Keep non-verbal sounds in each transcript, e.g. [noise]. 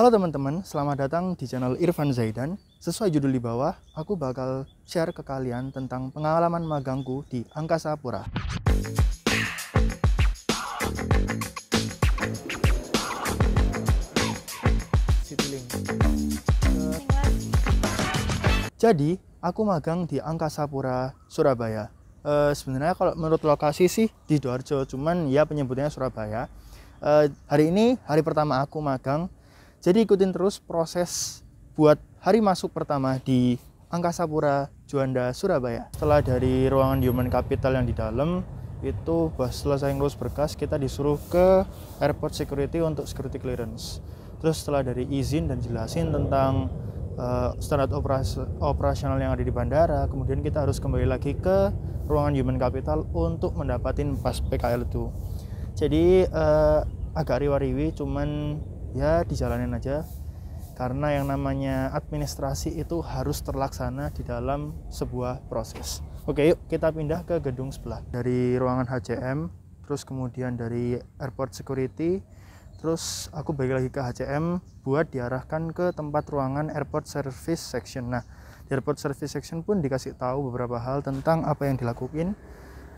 Halo teman-teman, selamat datang di channel Irfan Zaidan. Sesuai judul di bawah, aku bakal share ke kalian tentang pengalaman magangku di Angkasa Pura. Jadi, aku magang di Angkasa Pura, Surabaya. E, sebenarnya kalau menurut lokasi sih di Doarjo, cuman ya penyebutnya Surabaya. E, hari ini hari pertama aku magang jadi ikutin terus proses buat hari masuk pertama di Angkasa Pura Juanda Surabaya. Setelah dari ruangan Human Capital yang di dalam itu pas selesai ngurus berkas kita disuruh ke airport security untuk security clearance. Terus setelah dari izin dan jelasin tentang uh, standar operas operasional yang ada di bandara, kemudian kita harus kembali lagi ke ruangan Human Capital untuk mendapatkan pas PKL itu. Jadi uh, agak riwa-riwi cuman ya dijalanin aja karena yang namanya administrasi itu harus terlaksana di dalam sebuah proses. Oke, yuk kita pindah ke gedung sebelah. Dari ruangan HCM, terus kemudian dari airport security, terus aku balik lagi ke HCM buat diarahkan ke tempat ruangan airport service section. Nah, di airport service section pun dikasih tahu beberapa hal tentang apa yang dilakuin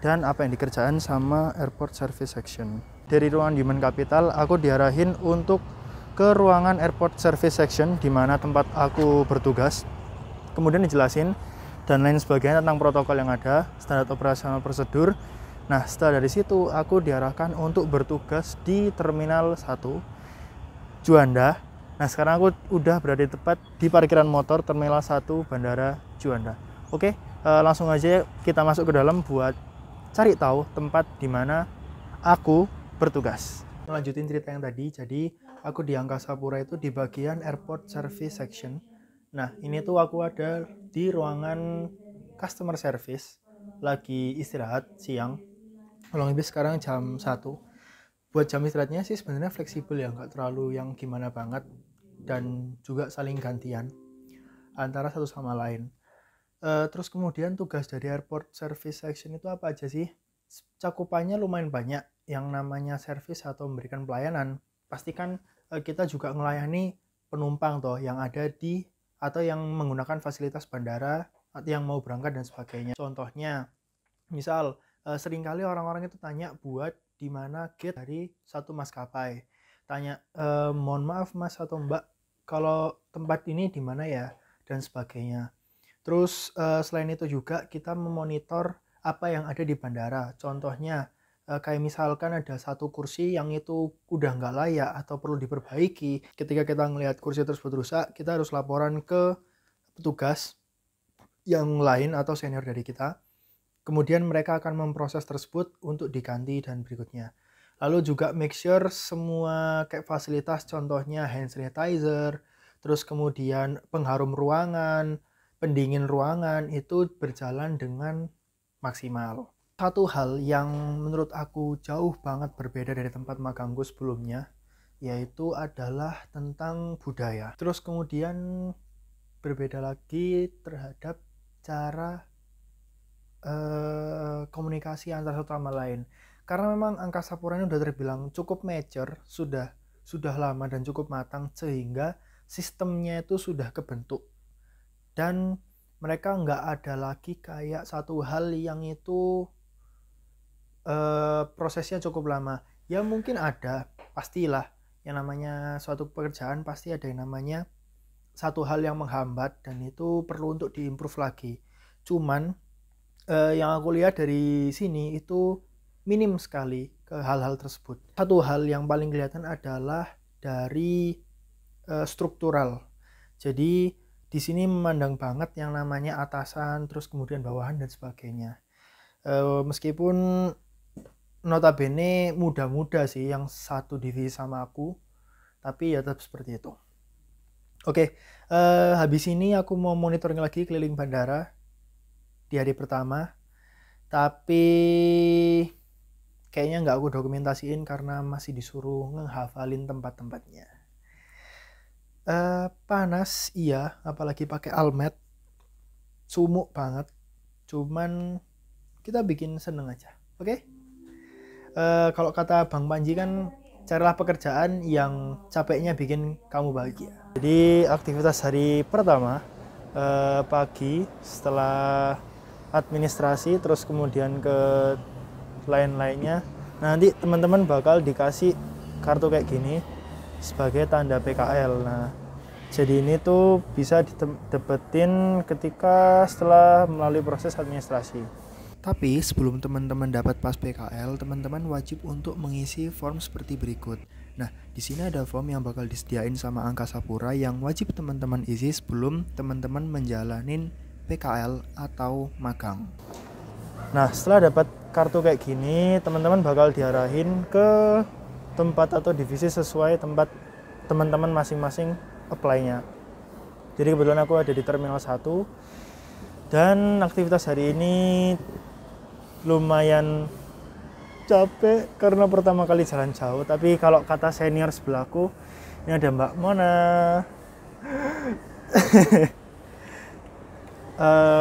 dan apa yang dikerjakan sama airport service section. Dari ruangan human capital, aku diarahin untuk ke ruangan airport service section di mana tempat aku bertugas. Kemudian dijelasin dan lain sebagainya tentang protokol yang ada, standar operasional prosedur. Nah, setelah dari situ aku diarahkan untuk bertugas di Terminal 1 Juanda. Nah, sekarang aku udah berada tepat di parkiran motor Terminal 1 Bandara Juanda. Oke, eh, langsung aja kita masuk ke dalam buat cari tahu tempat di mana aku bertugas. Melanjutin cerita yang tadi, jadi aku di Angkasa Pura itu di bagian airport service section. Nah, ini tuh aku ada di ruangan customer service lagi istirahat siang. Kalau lebih sekarang jam 1. Buat jam istirahatnya sih sebenarnya fleksibel ya, nggak terlalu yang gimana banget dan juga saling gantian antara satu sama lain. Uh, terus kemudian tugas dari airport service section itu apa aja sih? Cakupannya lumayan banyak yang namanya service atau memberikan pelayanan pastikan eh, kita juga melayani penumpang toh yang ada di atau yang menggunakan fasilitas bandara atau yang mau berangkat dan sebagainya. Contohnya, misal eh, seringkali orang-orang itu tanya buat di mana gate dari satu maskapai. Tanya, e, mohon maaf mas atau mbak, kalau tempat ini di mana ya dan sebagainya. Terus selain itu juga kita memonitor apa yang ada di bandara. Contohnya Eh, kayak misalkan ada satu kursi yang itu udah nggak layak atau perlu diperbaiki ketika kita ngelihat kursi tersebut rusak kita harus laporan ke petugas yang lain atau senior dari kita kemudian mereka akan memproses tersebut untuk diganti dan berikutnya lalu juga make sure semua kayak fasilitas contohnya hand sanitizer terus kemudian pengharum ruangan pendingin ruangan itu berjalan dengan maksimal satu hal yang menurut aku jauh banget berbeda dari tempat magangku sebelumnya yaitu adalah tentang budaya. Terus kemudian berbeda lagi terhadap cara uh, komunikasi antara satu sama lain. Karena memang angkasa pura ini sudah terbilang cukup mature, sudah sudah lama dan cukup matang sehingga sistemnya itu sudah kebentuk. Dan mereka nggak ada lagi kayak satu hal yang itu Eh, prosesnya cukup lama ya mungkin ada pastilah yang namanya suatu pekerjaan pasti ada yang namanya satu hal yang menghambat dan itu perlu untuk diimprove lagi cuman eh, yang aku lihat dari sini itu minim sekali ke hal-hal tersebut satu hal yang paling kelihatan adalah dari eh, struktural jadi di sini memandang banget yang namanya atasan terus kemudian bawahan dan sebagainya eh, meskipun notabene muda-muda sih yang satu divisi sama aku tapi ya tetap seperti itu oke okay, eh, habis ini aku mau monitoring lagi keliling bandara di hari pertama tapi kayaknya nggak aku dokumentasiin karena masih disuruh ngehafalin tempat-tempatnya uh, panas iya apalagi pakai almet sumuk banget cuman kita bikin seneng aja oke okay? uh, kalau kata Bang Panji kan carilah pekerjaan yang capeknya bikin kamu bahagia. Jadi aktivitas hari pertama uh, pagi setelah administrasi terus kemudian ke lain-lainnya. Nah, nanti teman-teman bakal dikasih kartu kayak gini sebagai tanda PKL. Nah, jadi ini tuh bisa didapetin ketika setelah melalui proses administrasi tapi sebelum teman-teman dapat pas PKL, teman-teman wajib untuk mengisi form seperti berikut. Nah, di sini ada form yang bakal disediain sama Angkasa Pura yang wajib teman-teman isi sebelum teman-teman menjalani PKL atau magang. Nah, setelah dapat kartu kayak gini, teman-teman bakal diarahin ke tempat atau divisi sesuai tempat teman-teman masing-masing apply-nya. Jadi kebetulan aku ada di Terminal 1 dan aktivitas hari ini lumayan capek karena pertama kali jalan jauh tapi kalau kata senior sebelahku ini ada Mbak Mona uh,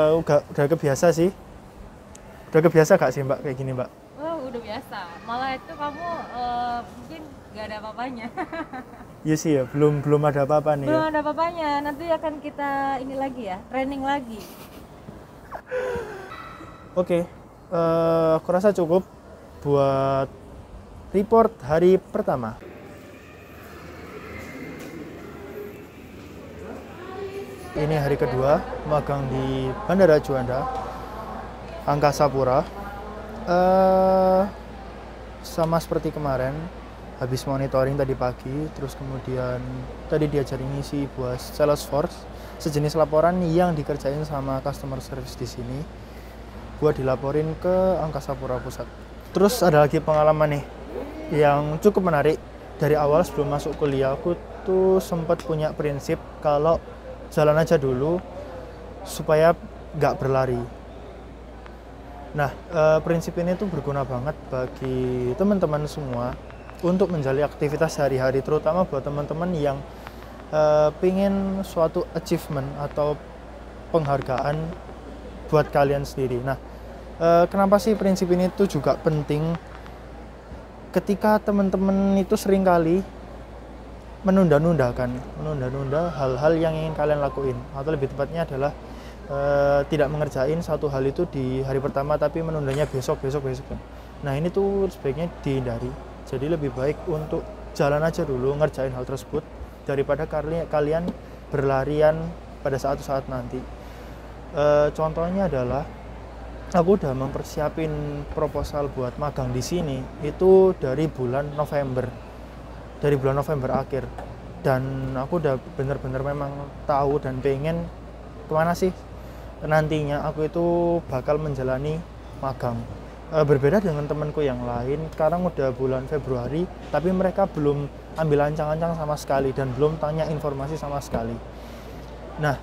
[laughs] eh, udah udah kebiasa sih udah kebiasa gak sih Mbak kayak gini Mbak oh udah biasa malah itu kamu uh, mungkin gak ada apa-apanya [laughs] Iya sih ya, belum belum ada apa-apa nih. Ya. Belum ya. ada apa-apanya. Nanti akan kita ini lagi ya, training lagi. Oke, okay uh, aku cukup buat report hari pertama. Ini hari kedua, magang di Bandara Juanda, Angkasa Pura. Uh, sama seperti kemarin, habis monitoring tadi pagi, terus kemudian tadi diajarin ngisi buat force sejenis laporan yang dikerjain sama customer service di sini gue dilaporin ke Angkasa Pura Pusat terus ada lagi pengalaman nih yang cukup menarik dari awal sebelum masuk kuliah aku tuh sempat punya prinsip kalau jalan aja dulu supaya nggak berlari nah eh, prinsip ini tuh berguna banget bagi teman-teman semua untuk menjalani aktivitas sehari-hari terutama buat teman-teman yang e, pingin suatu achievement atau penghargaan buat kalian sendiri. Nah, Eh, kenapa sih prinsip ini tuh juga penting ketika teman-teman itu seringkali menunda-nunda kan menunda-nunda hal-hal yang ingin kalian lakuin atau lebih tepatnya adalah e, tidak mengerjain satu hal itu di hari pertama tapi menundanya besok besok besok kan nah ini tuh sebaiknya dihindari jadi lebih baik untuk jalan aja dulu ngerjain hal tersebut daripada kalian berlarian pada saat-saat nanti e, contohnya adalah aku udah mempersiapin proposal buat magang di sini itu dari bulan November dari bulan November akhir dan aku udah bener-bener memang tahu dan pengen kemana sih nantinya aku itu bakal menjalani magang e, berbeda dengan temanku yang lain sekarang udah bulan Februari tapi mereka belum ambil ancang-ancang sama sekali dan belum tanya informasi sama sekali nah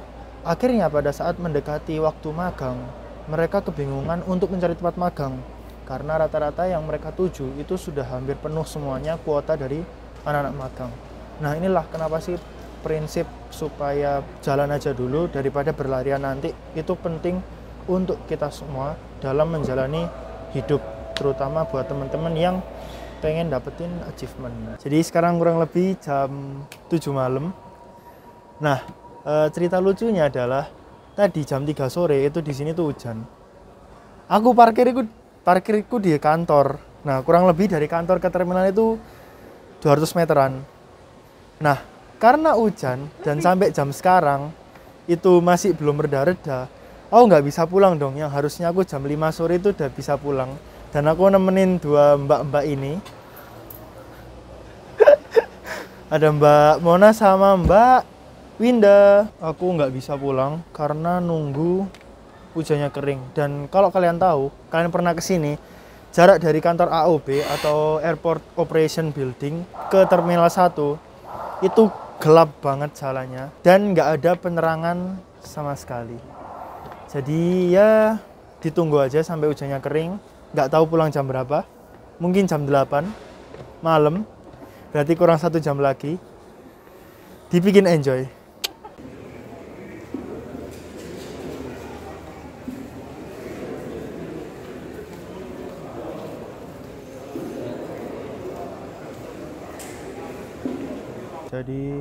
akhirnya pada saat mendekati waktu magang mereka kebingungan untuk mencari tempat magang karena rata-rata yang mereka tuju itu sudah hampir penuh semuanya kuota dari anak-anak magang. Nah, inilah kenapa sih prinsip supaya jalan aja dulu daripada berlarian nanti itu penting untuk kita semua dalam menjalani hidup terutama buat teman-teman yang pengen dapetin achievement. Jadi sekarang kurang lebih jam 7 malam. Nah, eh, cerita lucunya adalah tadi jam 3 sore itu di sini tuh hujan aku parkir itu parkirku di kantor nah kurang lebih dari kantor ke terminal itu 200 meteran nah karena hujan dan sampai jam sekarang itu masih belum reda-reda aku nggak bisa pulang dong yang harusnya aku jam 5 sore itu udah bisa pulang dan aku nemenin dua mbak-mbak ini [laughs] ada Mbak Mona sama Mbak Winda, aku nggak bisa pulang karena nunggu hujannya kering. Dan kalau kalian tahu, kalian pernah ke sini, jarak dari kantor AOB atau Airport Operation Building ke Terminal 1 itu gelap banget jalannya dan nggak ada penerangan sama sekali. Jadi ya ditunggu aja sampai hujannya kering. Nggak tahu pulang jam berapa, mungkin jam 8 malam. Berarti kurang satu jam lagi. Dibikin enjoy. jadi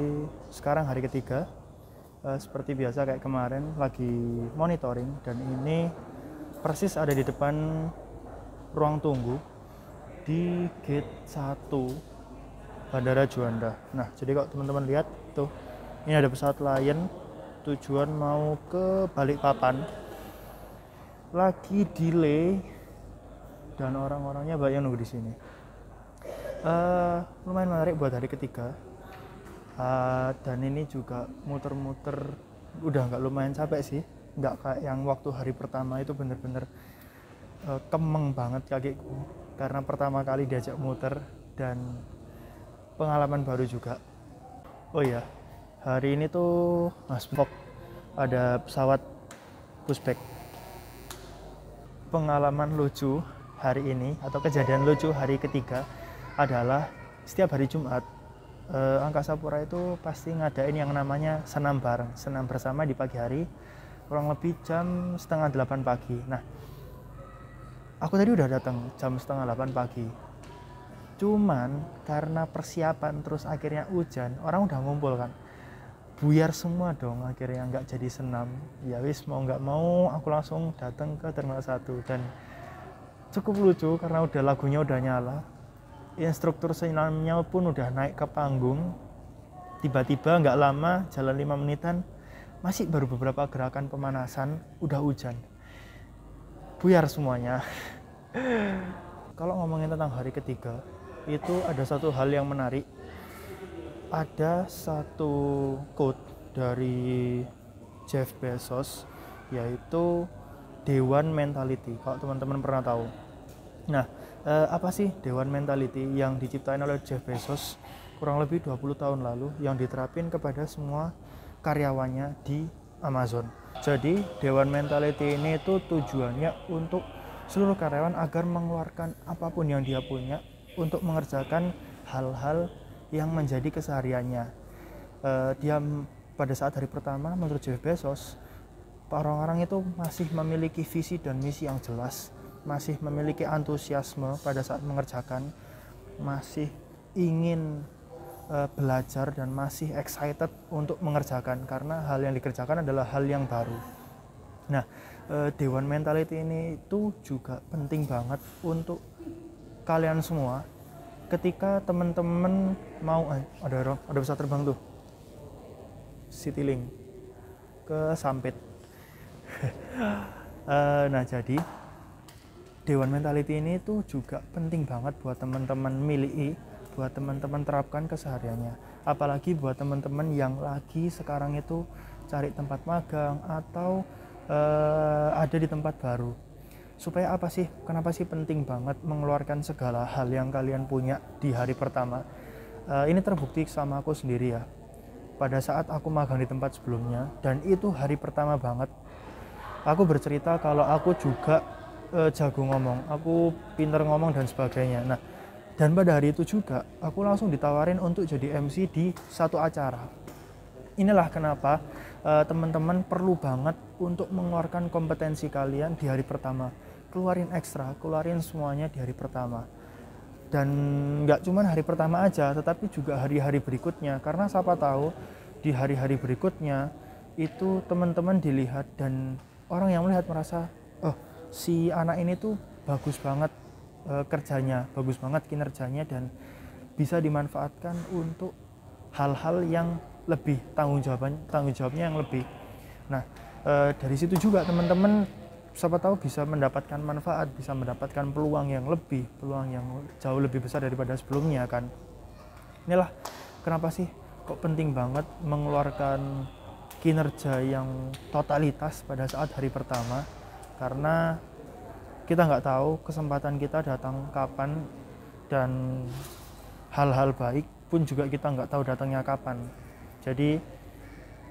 sekarang hari ketiga uh, seperti biasa kayak kemarin lagi monitoring dan ini persis ada di depan ruang tunggu di gate 1 Bandara Juanda. Nah, jadi kalau teman-teman lihat tuh ini ada pesawat lain tujuan mau ke Balikpapan. Lagi delay dan orang-orangnya banyak nunggu di sini. Uh, lumayan menarik buat hari ketiga Eh, dan ini juga muter-muter udah nggak lumayan capek sih nggak kayak yang waktu hari pertama itu bener-bener uh, kemeng banget kakekku karena pertama kali diajak muter dan pengalaman baru juga oh iya hari ini tuh mas Fok ada pesawat pushback pengalaman lucu hari ini atau kejadian lucu hari ketiga adalah setiap hari Jumat eh, Angkasa Pura itu pasti ngadain yang namanya senam bareng, senam bersama di pagi hari, kurang lebih jam setengah delapan pagi. Nah, aku tadi udah datang jam setengah delapan pagi. Cuman karena persiapan terus akhirnya hujan, orang udah ngumpul kan buyar semua dong akhirnya nggak jadi senam ya wis mau nggak mau aku langsung datang ke terminal satu dan cukup lucu karena udah lagunya udah nyala instruktur ya, senamnya pun udah naik ke panggung tiba-tiba nggak lama jalan lima menitan masih baru beberapa gerakan pemanasan udah hujan buyar semuanya [laughs] kalau ngomongin tentang hari ketiga itu ada satu hal yang menarik ada satu quote dari Jeff Bezos yaitu Dewan Mentality kalau teman-teman pernah tahu nah uh, apa sih Dewan Mentality yang diciptain oleh Jeff Bezos kurang lebih 20 tahun lalu yang diterapin kepada semua karyawannya di Amazon. Jadi Dewan Mentality ini itu tujuannya untuk seluruh karyawan agar mengeluarkan apapun yang dia punya untuk mengerjakan hal-hal yang menjadi kesehariannya. Uh, dia pada saat hari pertama menurut Jeff Bezos orang-orang itu masih memiliki visi dan misi yang jelas masih memiliki antusiasme pada saat mengerjakan, masih ingin uh, belajar dan masih excited untuk mengerjakan karena hal yang dikerjakan adalah hal yang baru. Nah, uh, dewan mentality ini itu juga penting banget untuk kalian semua ketika teman-teman mau eh, ada ada bisa terbang tuh Citylink ke Sampit. [laughs] Eh, nah jadi Dewan Mentality ini tuh juga penting banget buat teman-teman miliki, buat teman-teman terapkan kesehariannya. Apalagi buat teman-teman yang lagi sekarang itu cari tempat magang atau uh, ada di tempat baru. Supaya apa sih? Kenapa sih penting banget mengeluarkan segala hal yang kalian punya di hari pertama? Uh, ini terbukti sama aku sendiri ya. Pada saat aku magang di tempat sebelumnya dan itu hari pertama banget, aku bercerita kalau aku juga uh, jago ngomong, aku pinter ngomong dan sebagainya. Nah, dan pada hari itu juga aku langsung ditawarin untuk jadi MC di satu acara. Inilah kenapa teman eh, teman-teman perlu banget untuk mengeluarkan kompetensi kalian di hari pertama. Keluarin ekstra, keluarin semuanya di hari pertama. Dan nggak cuma hari pertama aja, tetapi juga hari-hari berikutnya. Karena siapa tahu di hari-hari berikutnya itu teman-teman dilihat dan orang yang melihat merasa si anak ini tuh bagus banget e, kerjanya, bagus banget kinerjanya dan bisa dimanfaatkan untuk hal-hal yang lebih tanggung jawaban tanggung jawabnya yang lebih. Nah e, dari situ juga teman-teman siapa tahu bisa mendapatkan manfaat, bisa mendapatkan peluang yang lebih, peluang yang jauh lebih besar daripada sebelumnya kan. Inilah kenapa sih kok penting banget mengeluarkan kinerja yang totalitas pada saat hari pertama karena kita nggak tahu kesempatan kita datang kapan dan hal-hal baik pun juga kita nggak tahu datangnya kapan jadi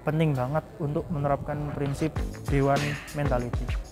penting banget untuk menerapkan prinsip Dewan Mentality.